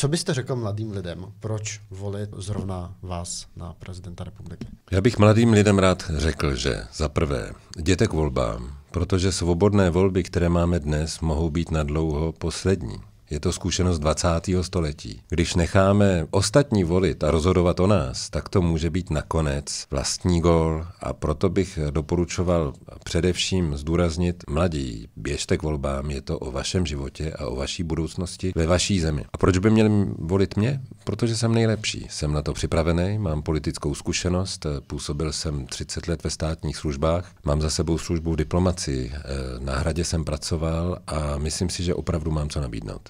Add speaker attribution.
Speaker 1: Co byste řekl mladým lidem? Proč volit zrovna vás na prezidenta republiky?
Speaker 2: Já bych mladým lidem rád řekl, že za prvé, jděte k volbám, protože svobodné volby, které máme dnes, mohou být na dlouho poslední. Je to zkušenost 20. století. Když necháme ostatní volit a rozhodovat o nás, tak to může být nakonec vlastní gol a proto bych doporučoval především zdůraznit mladí, běžte k volbám, je to o vašem životě a o vaší budoucnosti ve vaší zemi. A proč by měli volit mě? Protože jsem nejlepší. Jsem na to připravený, mám politickou zkušenost, působil jsem 30 let ve státních službách, mám za sebou službu v diplomaci, eh, na hradě jsem pracoval a myslím si, že opravdu mám co nabídnout.